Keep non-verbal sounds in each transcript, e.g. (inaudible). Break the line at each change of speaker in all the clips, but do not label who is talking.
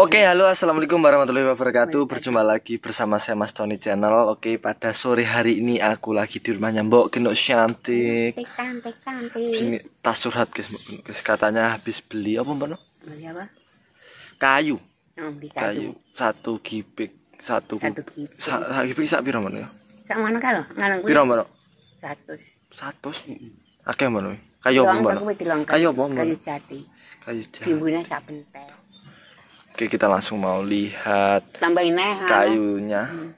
Oke, okay, halo assalamualaikum warahmatullahi wabarakatuh. Berjumpa lagi bersama saya Mas Tony Channel. Oke, okay, pada sore hari ini aku lagi di rumahnya Mbok Genok cantik. Ini tas surhat guys, Katanya habis beli apa Mbak? Beli apa? Oh, kayu. kayu. Satu gipik, satu satu gipik. satu gipik sak piro Mbak?
Sak mana kalau? Ngalang Piro Mbak? 100. 100.
Oke, Mbak. Kayu apa Mbak? Kayu apa Mbak? Kayu
jati. Kayu jati. Timbune sak pentel.
Oke kita langsung mau lihat
tambahin kayunya.
Hmm.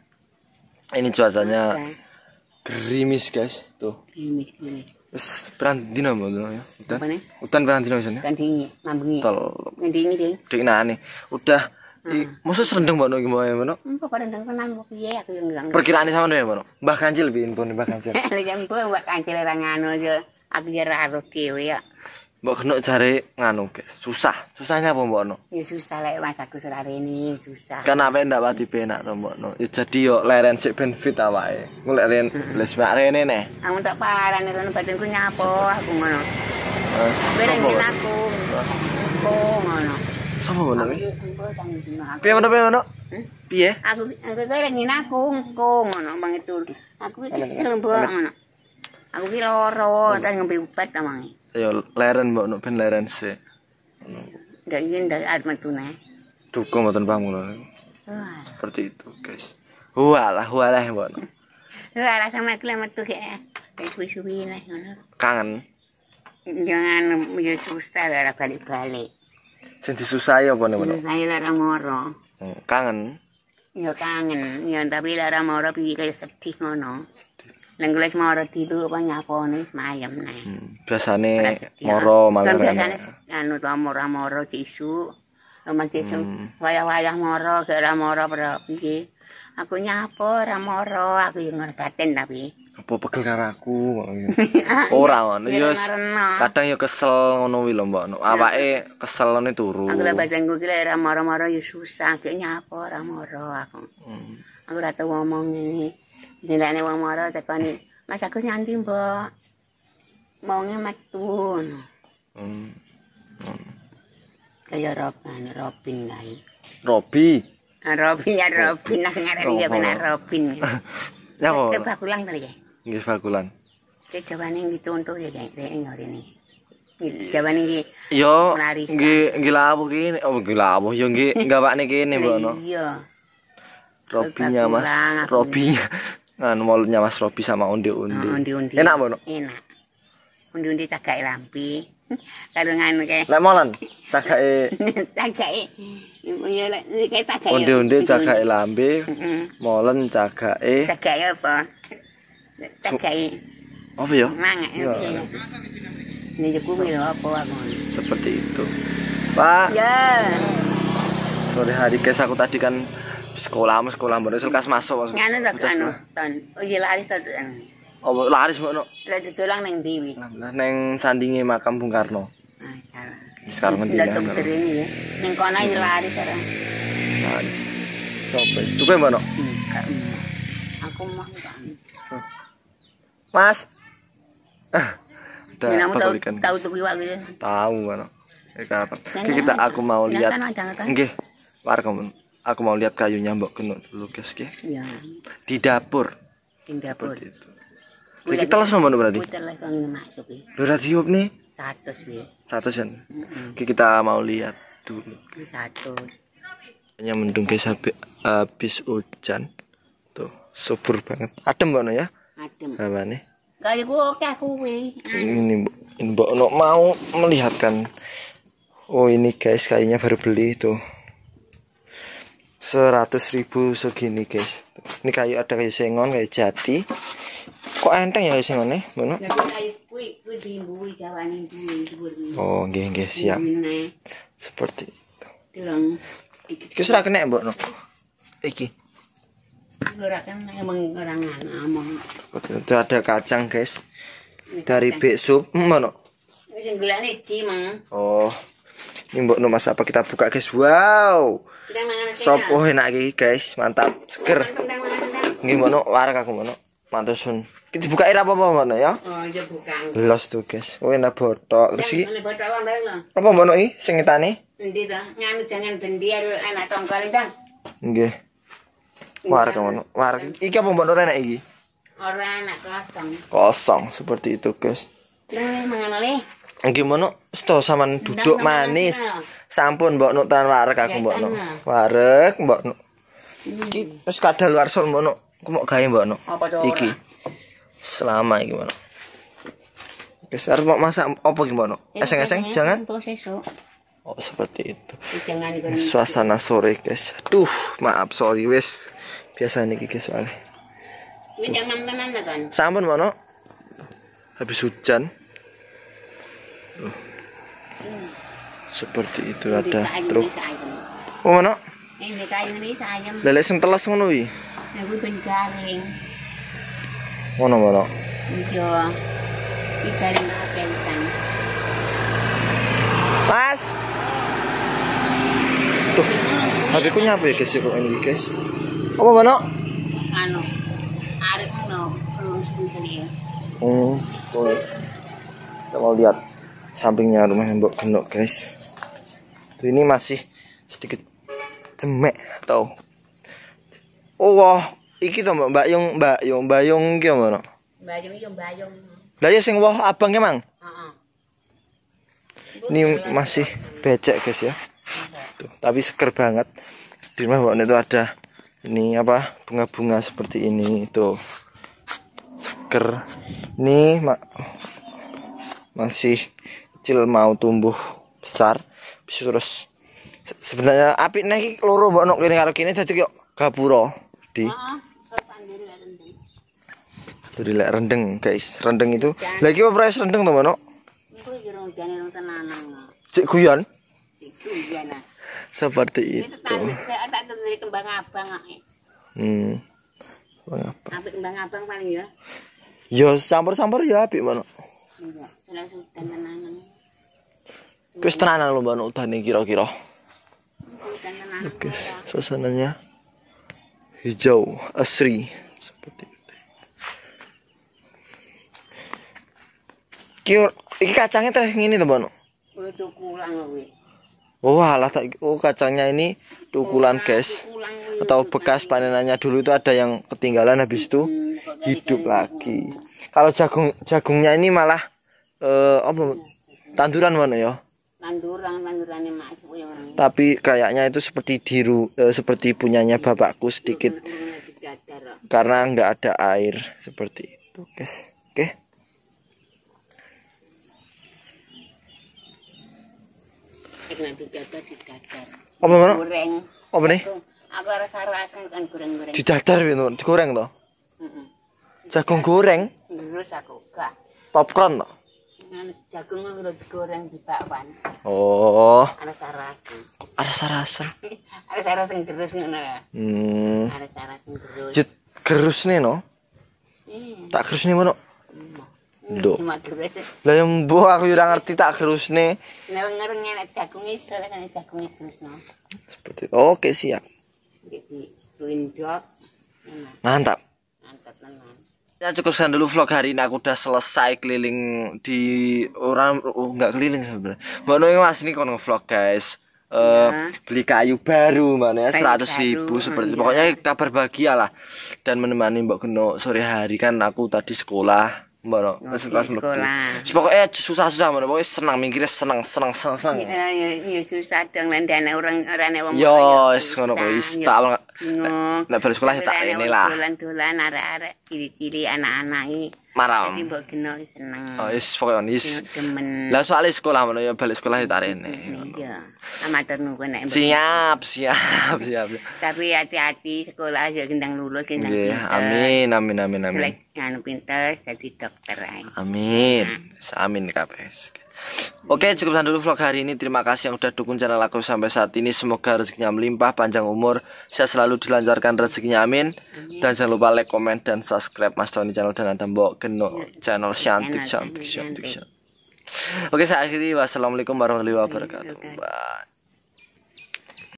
Ini cuacanya okay. guys tuh. Gerimis. ini. Wis peran dino mau ya. Udah. Apa nih? Udan peran dino isane. Udan dingi, mambengi. Tol. Ini ini. Dik nane. Udah hmm. Masa serendeng mbak Nogi mbak ya mbak
Mbak Nogi mbak mbak iya aku yang bilang Perkiraannya sama
Nogi mbak Mbak Kancil bikin pun mbak Kancil
(laughs) Mbak Kancil orang anu aja Aku jarak harus dewe ya
Mbok kena cari nganu, guys. Susah. Susahnya apa Mbok No?
Ya susah lek Mas aku
ini susah. Kan ape ndak pati penak to Mbok No. Ya jadi yo leren sik ben fit awake. Engko lek ren les mak rene ne.
Aku tak paran ren aku nyapo aku ngono.
Wes. Berengin aku.
Oh ngono. Sapa ngono? Piye
ngono piye ngono? Hmm? Piye?
Aku aku berengin aku ngono mangitul. Aku iki selembok ngono. Aku ki loro, hmm. tak ngombe obat amangi.
Ayo leren mbok nek ben leren se
Ndak yen ndak arep tunae.
Duku mboten pamulo. Wah. Seperti itu, guys. Walah, walah mbok.
Walah (laughs) sama kula metu ge. Wis wis wis lah ngono. Kangen. Jangan yo susah lara balik-balik.
Sing susah apa nek ngono? Susah
lara moro. Hmm, kangen. Yo kangen, yo tapi lara moro piye kaya sedih ngono. Neng gulai semua orang tidur, apa nyapa nih, mayam nih.
Hmm. Biasanya Berasa, moro ya. malam ini. Biasanya
anu tuh hmm. moro moro tisu, rumah tisu, wayah wayah moro, gara moro berapa sih? Aku nyapa, ramoro, aku yang ngerbatin tapi.
Apa pegel karo aku? (laughs) Ora ngono. Ya kadang ya kesel ngono wi lho, Mbak. Awake keselane turu. Aku lek bajang
ku kira moro ya susah, kayak nyapa ramoro aku. Hmm. Aku rata tau ngomong ini. dilane wong mara tekani Mas Agus nyanti mbok maunge metu ngono hmm. kaya hmm. Robin Robin
kae Robi
Robi ya Robin nang ngarani ya benar Robin ya kok bakulan to ya nggih bakulan Jawane dituntut ya kayak ngene iki Jawane iki
yo nggih nggih lawuh iki oh nggih yo nggih gawakne kene mbok no Iya Robinya Mas Robinya nganu molnya Mas Robi sama undi-undi. Ah, Enak, Bu?
Enak. Undi-undi cagake
lambe (laughs) Kalau nganu kayak. Lek molen cagake
cagake. (laughs) Ya lek cagake. Undi-undi cagake
lambe. Molen cagake. Cagake apa? Cagake. Apa ya? Mang.
Ini cukup apa aku.
Seperti itu.
Pak. Ya.
Sore hari kes aku tadi kan sekolah sekolah baru anu anu, sekolah masuk masuk nganu tak anu
ton oh iya laris tak anu.
oh laris mbak no
lah tulang neng dewi
neng sandingi makam Bung Karno ah, sekarang ngendi ya neng
ya. kono ini ya, laris sekarang
laris sobek ya? tupe mbak no aku mau mas ah, Udah, tahu tahu tuh iwak gitu. Tahu, Mano. Kita aku mau lihat. Nggih, warga, Mano aku mau lihat kayunya mbok kenut dulu guys ya. di dapur
di dapur Seperti itu
Lha kita langsung mau berarti? Dua
ratus masuk iki.
Lho ra diup kita mau lihat dulu. 100. Hanya mendung guys habis hujan. Tuh, subur banget. Adem kono ya? Adem. nih?
Kali ku oke kuwi.
Ini Mbok, Mbok mau melihatkan. Oh, ini guys kayaknya baru beli tuh seratus ribu segini guys ini kayu ada kayu sengon kayu jati kok enteng ya kayu sengon nih mana
oh geng guys siap
seperti itu kira kena mbok no iki itu ada kacang guys dari bek hmm, mana Oh, ini mbok no masa apa kita buka guys. Wow. Sop oh enak iki guys, mantap, seger. Nggih mono warak aku mono. Mantul Kita buka air apa apa mono ya? Oh,
iya buka. Los
tuh guys. Oh enak botok. Terus iki. Apa mono iki sing ngetane?
Endi ta? Nganu jangan bendi anak tongkol ndang.
Nggih. Warak mono. Warak iki apa mono enak iki?
Ora enak kosong.
Kosong seperti itu guys.
Nah, mangan oleh.
Gimana? Sto saman duduk manis sampun mbok nuk tan warek aku mbok nuk warek mbok nuk iki hmm. wis kadaluarsa mbok nuk aku mau gawe mbok nuk iki selama iki mbok Guys, masa, mau masak apa nuk? Eseng-eseng, jangan.
Oh,
seperti itu.
Suasana
sore, guys. Aduh, maaf, sorry, wes. Biasa nih, kiki soalnya. Sampun, nuk, Habis hujan. Uh seperti itu ada truk oh mana lele sing telas ngono wi
aku ben garing mana iya
pas tuh HP ku nyapa ya guys ya, kok ini guys apa mana
anu arek ngono
Oh, boleh. Kita mau lihat sampingnya rumah yang buat genok, guys ini masih sedikit cemek atau, oh wah iki to mbak yung mbak yung mbak yung ki mbak
mbak yung yung iya,
mbak yung sing wah abang emang
ini masih
becek guys ya tuh tapi seker banget di rumah bapak itu ada ini apa bunga-bunga seperti ini itu seker. ini mak masih kecil mau tumbuh besar terus sebenarnya api naik loro mbok nok kene karo kene jadi kok gapura di Tanduri lek rendeng guys, rendeng itu. Lagi apa price rendeng tuh Mbak? Iku Cek guyon. Seperti itu. Eh,
kembang abang
Hmm. Kembang abang.
Apik kembang abang paling ya.
Ya campur-campur ya apik, Mbak. nok iya, Kuis tenanan lomba tani kira-kira. Oke, suasananya hijau asri seperti itu. ini ini kacangnya terus ngene tuh Mbak. Oh, oh, alah tak oh kacangnya ini tukulan, guys. Atau bekas panenannya dulu itu ada yang ketinggalan habis itu hmm, hidup gitu? lagi. Kalau jagung jagungnya ini malah eh apa tanduran mana ya? Ya, tapi kayaknya itu seperti diru eh, seperti punyanya bapakku sedikit karena nggak ada air seperti itu guys oke okay. apa mana? Goreng.
Apa nih? Aku rasa-rasa kan goreng-goreng. Didadar
digoreng toh? Jagung goreng.
Terus aku gak. Popcorn toh? jagung udah digoreng di bakwan.
Oh.
Ada sarasa
Ada sarasa
(laughs) ada sarasan gerus ngono lah.
Hmm. Ada sarasan gerus. Jut gerus nih no. Iya. Tak iya. Hmm, gerus nih mono. Lho. Lah yang bu aku udah ngerti tak gerus nih.
Lah ngereng enak jagung iso lah jagung gerus no.
Seperti Oke siap. Jadi
tuin dok.
Mantap. Mantap teman. Ya cukup sekian dulu vlog hari ini aku udah selesai keliling di orang oh, nggak keliling sebenarnya. Mbak Noeng Mas ini kon ngevlog guys. Uh, ya. beli kayu baru mana ya seratus ribu baru, seperti iya. pokoknya kabar bahagia lah dan menemani Mbak Geno sore hari kan aku tadi sekolah Mbono, oh, wis pas Pokoke susah-susah mrene, pokoke seneng minggire seneng, seneng, seneng. Iya,
iya susah dong lendane urang arene wong.
Yo, wis ngono kuwi, tak wong. Nek bar sekolah tak ini lah.
Dolan-dolan arek-arek cilik-cilik anak-anak
iki. Maram Dadi
mbok geno seneng. Oh, wis
pokoke wis. Lah soal sekolah ngono ya balik sekolah ditarik ne.
Iya. Amater nunggu nek. Siap,
siap, (laughs) siap.
Tapi hati-hati sekolah ya gendang lulus gendang. Nggih, amin,
amin, amin, amin. Lek anu pinter jadi dokter ae. Amin. Amin kabeh. Oke cukup dulu vlog hari ini Terima kasih yang udah dukung channel aku sampai saat ini Semoga rezekinya melimpah panjang umur Saya selalu dilancarkan rezekinya amin Dan jangan lupa like, komen, dan subscribe Mas Tony channel dan ada Mbok Geno Channel cantik cantik cantik Oke saya akhiri Wassalamualaikum warahmatullahi wabarakatuh Bye